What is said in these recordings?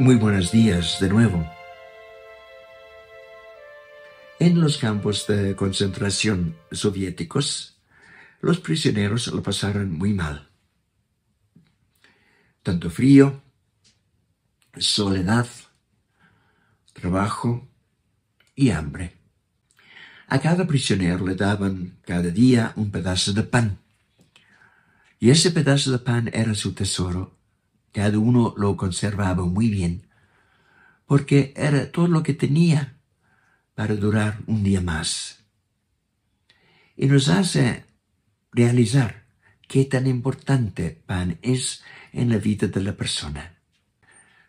Muy buenos días de nuevo. En los campos de concentración soviéticos, los prisioneros lo pasaron muy mal. Tanto frío, soledad, trabajo y hambre. A cada prisionero le daban cada día un pedazo de pan. Y ese pedazo de pan era su tesoro cada uno lo conservaba muy bien, porque era todo lo que tenía para durar un día más. Y nos hace realizar qué tan importante pan es en la vida de la persona.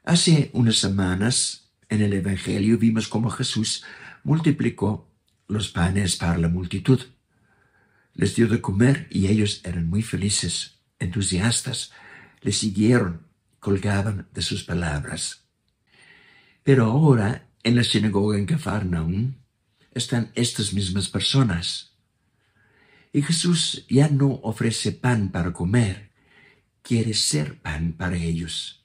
Hace unas semanas en el Evangelio vimos cómo Jesús multiplicó los panes para la multitud. Les dio de comer y ellos eran muy felices, entusiastas, le siguieron colgaban de sus palabras. Pero ahora, en la sinagoga en Cafarnaum, están estas mismas personas. Y Jesús ya no ofrece pan para comer, quiere ser pan para ellos.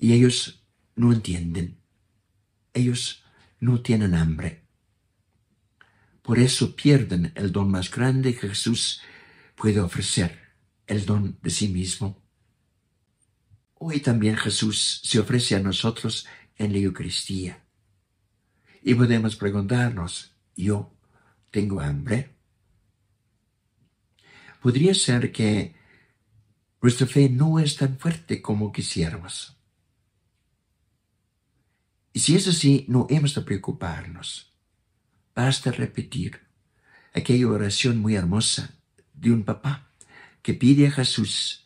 Y ellos no entienden. Ellos no tienen hambre. Por eso pierden el don más grande que Jesús puede ofrecer, el don de sí mismo. Hoy también Jesús se ofrece a nosotros en la Eucaristía. Y podemos preguntarnos, ¿yo tengo hambre? Podría ser que nuestra fe no es tan fuerte como quisiéramos. Y si es así, no hemos de preocuparnos. Basta repetir aquella oración muy hermosa de un papá que pide a Jesús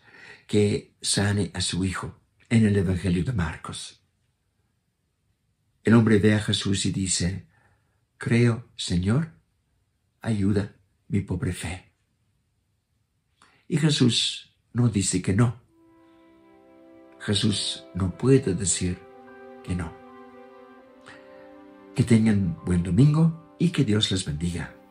que sane a su hijo en el Evangelio de Marcos. El hombre ve a Jesús y dice, Creo, Señor, ayuda mi pobre fe. Y Jesús no dice que no. Jesús no puede decir que no. Que tengan buen domingo y que Dios les bendiga.